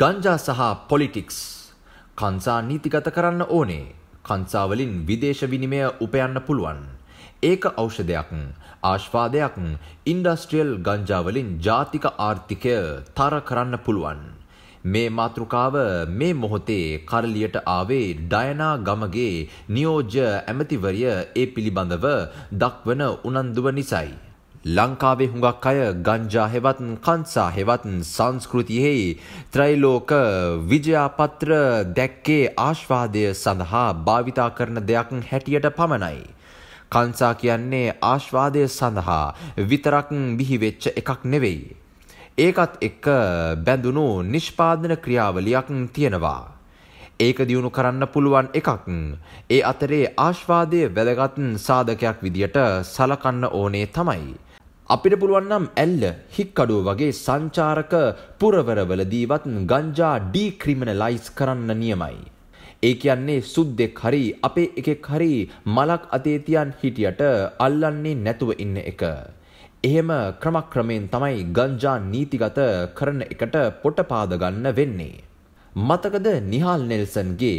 ගංජා සහ පොලිටික්ස් කංසා නීතිගත කරන්න ඕනේ කංසාවලින් විදේශ විනිමය උපයන්න පුළුවන් ඒක ඖෂධයක් ආශ්වාදයක් ඉන්ඩස්ට්‍රියල් ගංජාවලින් ජාතික ආර්ථිකය තර කරන්න පුළුවන් මේ මාතෘකාව මේ මොහොතේ කරලියට ආවේ ඩයනා ගමගේ නියෝජ්‍ය ඇමතිවරිය ඒ පිළිබඳව දක්වන උනන්දුව නිසයි ලංකාවේ හුඟක් අය ගංජා හෙවත් කන්සා හෙවත් සංස්කෘතියෙහි ත්‍රයිලෝක විජයාපත්‍ර දැක්කේ ආශ්වාදය සඳහා භාවිතා කරන දෙයක් හැටියට පමණයි. කංසා කියන්නේ ආශ්වාදය සඳහා විතරක් බිහිවෙච්ච එකක් නෙවෙයි. ඒකත් එක්ක බැඳුණු නිෂ්පාදන ක්‍රියාවලියක් තියෙනවා. ඒක දියුණු කරන්න පුළුවන් එකක් ඒ අතරේ ආශ්වාදය වැදගත් සාධකයක් විදියට සලකන්න ඕනේ තමයි. අපිට පුළුවන් නම් ඇල්ල හික්කඩුව වගේ සංචාරක පුරවරවලදීවත් ගංජා ඩීක්‍රිමිනලයිස් කරන්න නියමයි. ඒ කියන්නේ සුද්දෙක් හරි අපේ එකෙක් හරි මලක් අතේ තියන් හිටියට අල්ලන්නේ නැතුව ඉන්න එක. එහෙම ක්‍රමක්‍රමයෙන් තමයි ගංජා නීතිගත කරන එකට පොට පාද ගන්න වෙන්නේ. මතකද නිහාල් නෙල්සන්ගේ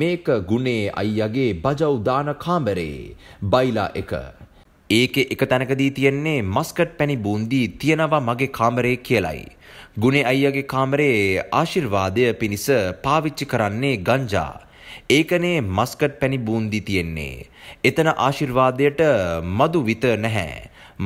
මේක ගුණේ අයියාගේ බජව් දාන කාමරේ බයිලා එක ඒකෙ එක තැනකදී තියෙන්නේ මස්කට් පැණි බූන්දී තියෙනවා මගේ කාමරේ කියලයි. ගුණේ අයියගේ කාමරේ ආශිර්වාදය පිණිස පාවිච්චි කරන්නේ ගංජා. ඒකනේ මස්කට් පැණි බූන්දි තියෙන්නේ. එතන ආශිර්වාදයට මදු විත නැහැ.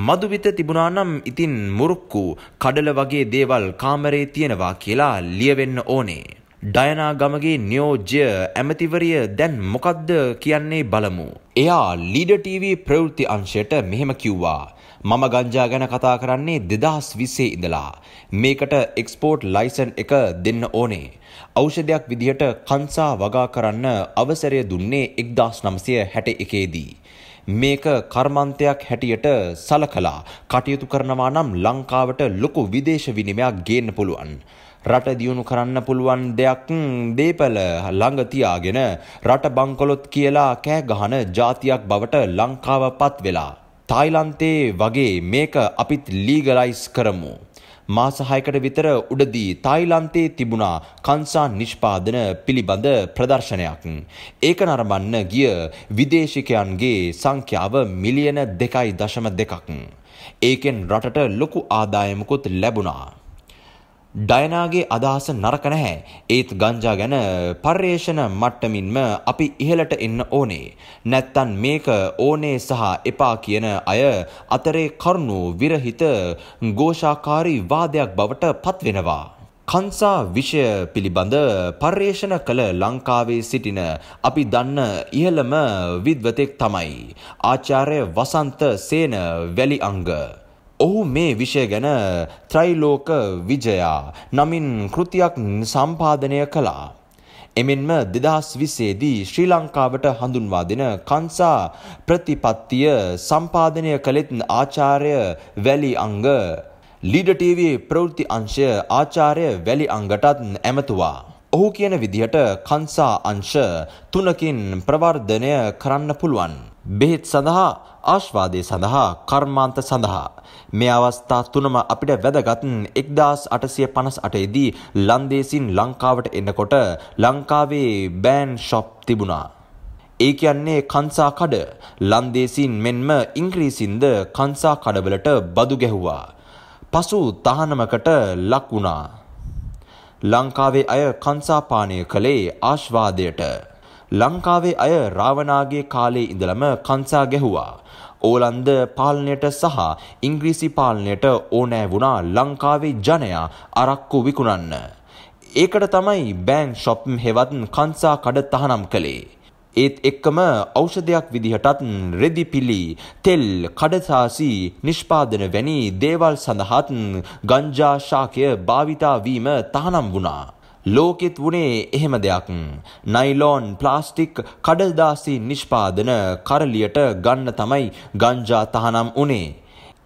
මදු විත තිබුණා නම් ඉතින් මුරුක්කු කඩල වගේ දේවල් කාමරේ තියෙනවා කියලා ලියවෙන්න ඕනේ. ඩයනා ගමගේ නියෝජ්‍ය ඇමතිවරිය දැන් මොකක්ද කියන්නේ බලමු. එයා ලීඩ TV ප්‍රවෘත්ති අංශයට මෙහෙම කිව්වා. මම ගංජා ගැන කතා කරන්නේ දෙදහස් විස්සේ ඉඳලා. මේකට එක්ස්පෝට් ලයිසන් එක දෙන්න ඕනේ. ඖෂධයක් විදිහට කංසා වගා කරන්න අවසරය දුන්නේ එක්දස් නමසය හැට එකේදී. මේක කර්මන්තයක් හැටියට සලකලා කටයුතු කරනවා නම් ලංකාවට ලොකු විදේශ විනිමයක් ගේන්න පුළුවන්. රට දියුණු කරන්න පුළුවන් දෙයක් දේපල ළඟ තියාගෙන රට බංකොලොත් කියලා කෑ ගහන ජාතියක් බවට ලංකාව පත් වෙලා. තායිලන්තේ වගේ මේක අපිත් ලීගලයිස් කරමු. මාස 6කට විතර උඩදී තායිලන්තයේ තිබුණා කංසා නිෂ්පාදන පිළිබඳ ප්‍රදර්ශනයක්. ඒක නරඹන්න ගිය විදේශිකයන්ගේ සංඛ්‍යාව මිලියන 2.2ක්. ඒකෙන් රටට ලොකු ආදායමකුත් ලැබුණා. ඩයනාගේ අදහස නරක නැහැ. ඒත් ගංජා ගැන පර්යේෂණ මට්ටමින්ම අපි ඉහළට එන්න ඕනේ. නැත්තන් මේක ඕනේ සහ එපා කියන අය අතරේ කරුණු විරහිත ഘോഷාකාරී වාදයක් බවට පත්වෙනවා. කංසා විෂය පිළිබඳ පර්යේෂණ කළ ලංකාවේ සිටින අපි දන්න ඉහළම විද්වතෙක් තමයි. ආචාර්ය වසන්ත සේන වැලිඅංග ඔහු මේ විෂය ගැන ත්‍රයිලෝක විජයා නමින් කෘතියක් සම්පාදනය කළා. එමෙන්ම දෙදහස් විසේදී ශ්‍රී ලංකාවට හඳුන්වා දෙන කංසා ප්‍රතිපත්තිය සම්පාදනය කළෙත් ආචාර්ය වැලි අංග ලීඩටීවේ ප්‍රවෘති අංශය ආචාරය වැලි අංගටත් ඇමතුවා. ඔහු කියන විදිහට කංසා අංශ තුනකින් ප්‍රවර්ධනය කරන්න පුළුවන්. බෙහෙත් සඳහා ආශ්වාදය සඳහා කර්මාන්ත සඳහා මේ අවස්ථා තුනම අපිට වැදගත් 1858 දී ලන්දේසින් ලංකාවට එනකොට ලංකාවේ බෑන් ෂොප් තිබුණා. ඒ කියන්නේ කංසා කඩ ලන්දේසින් මෙන්ම ඉංග්‍රීසින්ද කංසා කඩවලට බදු ගැහුවා. පසු තහනමකට ලක් වුණා. ලංකාවේ අය කංසා පානය කළේ ආශ්වාදයට. ලංකාවේ අය රාවණාගේ කාලේ ඉඳලම කංසා ගැහුවා. ඕලන්ද පාලනයට සහ ඉංග්‍රීසි පාලනයට ඕනෑ වුණා ලංකාවේ ජනයා අරක්කු විකුණන්න. ඒකට තමයි බෑන් ශොප් හෙවත් කංසා කඩ තහනම් කළේ. ඒත් එක්කම ඖෂධයක් විදිහටත් රෙදි පිලි, තෙල්, කඩසාසි නිෂ්පාදන වැනි දේවල් සඳහාත් ගංජා ශාකය භාවිතා වීම තහනම් වුණා. ලෝකෙත් වුණේ එහෙම දෙයක්. නයිලෝන් ප්ලාස්ටික් කඩල්දාසි නිෂ්පාදන කරලියට ගන්න තමයි ගංජා තහනම් වුණේ.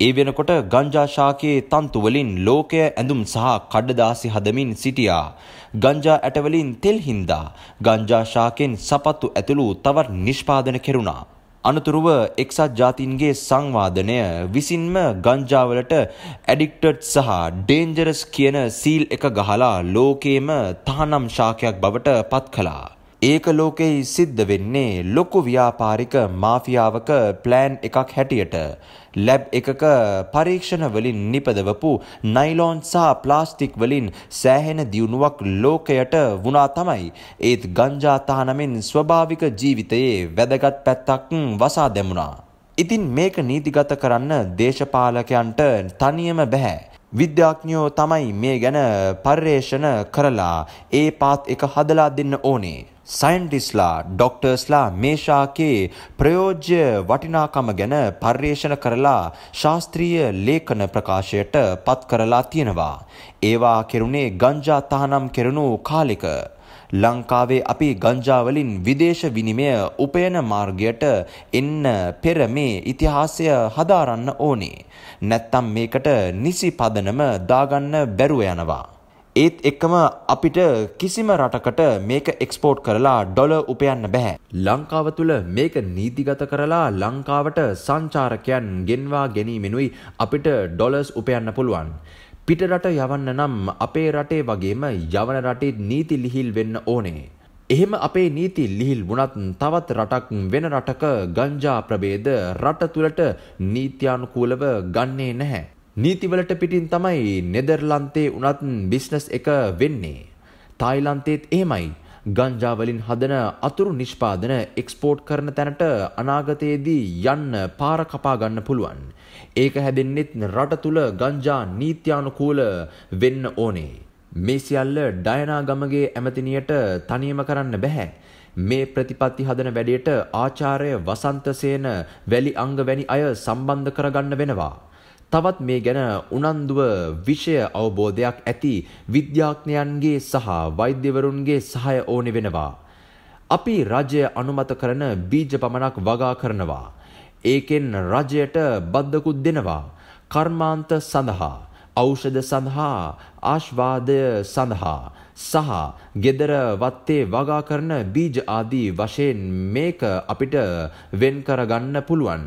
ඒ වෙනකොට ගංජා ශාකයේ තන්තු වලින් ලෝකය ඇඳුම් සහ කඩදාසි හදමින් සිටියා. ගංජා ඇටවලින් තෙල් හින්දා ගංජා ශාකෙන් සපත්තු ඇතුළු තවත් නිෂ්පාදන කෙරුණා. අනතුරුව එක්සත් ජාතින්ගේ සංවාධනය විසින්ම ගංජාවලට ඇඩික්ටඩ් සහ ඩේන්ජරස් කියන සීල් එක ගහලා ලෝකේම තහනම් ශාකයක් බවට පත් කලා. ඒක ලෝකෙයි සිද්ධ වෙන්නේ ලොකු ව්‍යාපාරික මාෆියාවක ප්ලෑන් එකක් හැටියට ලැබ් එකක පරීක්ෂණ වලින් නිපදවපු නයිලෝන් සහ ප්ලාස්ටික් වලින් සෑහෙන දියුණුවක් ලෝකයට වුණා තමයි ඒත් ගංජා තහනමෙන් ස්වභාවික ජීවිතයේ වැදගත් පැත්තක් වසා දැමුණා. ඉතින් මේක නීතිගත කරන්න දේශපාලකයන්ට තනියම බැහැ. විද්‍යාඥයෝ තමයි මේ ගැන පර්යේෂණ කරලා ඒ පාත් එක හදලා දෙන්න ඕනේ. සයින්ටිස්ලා ඩොක්ටර්ස්ලා මේ ශාකයේ ප්‍රයෝජ්‍ය වටිනාකම ගැන පර්යේෂණ කරලා ශාස්ත්‍රීය ලේඛන ප්‍රකාශයට පත් කරලා තියෙනවා. ඒවා කෙරුණේ ගංජා තහනම් කෙරුණු කාලෙක. ලංකාවේ අපි ගංජාවලින් විදේශ විනිමය උපයන මාර්ගයට එන්න පෙර මේ ඉතිහාසය හදාරන්න ඕනේ. නැත්තම් මේකට නිසි පදනම දාගන්න බැරුව යනවා. ඒත් එක්කම අපිට කිසිම රටකට මේක එක්ස්පෝට් කරලා ඩොල උපයන්න බැහැ. ලංකාව තුළ මේක නීතිගත කරලා ලංකාවට සංචාරකයන් ගෙන්වා ගැනීමෙනුයි අපිට ඩොලස් උපයන්න පුළුවන්. පිටරට යවන්න නම් අපේ රටේ වගේම යවන රටේ නීති ලිහිල් වෙන්න ඕනේ. එහෙම අපේ නීති ලිහිල් වුණත් තවත් රටක් වෙන රටක ගංජා ප්‍රබේද රට තුළට නීත්‍යානුකූලව ගන්නේ නැහැ. නීතිවලට පිටින් තමයි නෙදර්ලන්තේ උනත් බිස්නස් එක වෙන්නේ. තායිලන්තේත් එහෙමයි. ගංජාවලින් හදන අතුරු නිෂ්පාදන එක්ස්පෝට් කරන තැනට අනාගතයේදී යන්න පාර කපා ගන්න පුළුවන්. ඒක හැදෙන්නෙත් රට තුල ගංජා නීත්‍යානුකූල වෙන්න ඕනේ. මේ සියල්ල ඩයනා ගමගේ ඇමතිනියට තනියම කරන්න බැහැ. මේ ප්‍රතිපත්ති හදන වැඩේට ආචාර්ය වසන්තසේන වැලි අංග වැනි අය සම්බන්ධ කරගන්න වෙනවා. තවත් මේ ගැන උනන්දුව විෂය අවබෝධයක් ඇති විද්‍යාඥයන්ගේ සහ වෛද්‍යවරුන්ගේ සහය ඕනි වෙනවා. අපි රජය අනුමත කරන බීජ පමණක් වගා කරනවා. ඒකෙන් රජයට බද්දකුත් දෙනවා. කර්මාන්ත සඳහා ඖෂධ සඳහා ආශ්වාදය සඳහා සහ ගෙදර වත්තේ වගා කරන බීජ ආදී වශයෙන් මේක අපිට වෙන් කරගන්න පුළුවන්.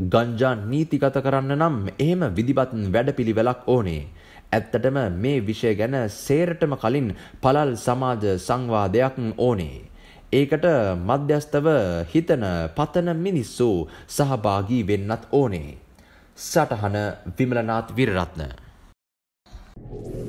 ගංජා නීතිගත කරන්න නම් එහෙම විදිබත් වැඩපිළිවෙලක් ඕනේ. ඇත්තටම මේ විෂය ගැන සේරටම කලින් පළල් සමාජ සංවාදයක් ඕනේ. ඒකට මධ්‍යස්ථව හිතන පතන මිනිස්සු සහභාගී වෙන්නත් ඕනේ. සටහන විමලනාත් විරරත්න. Thank you.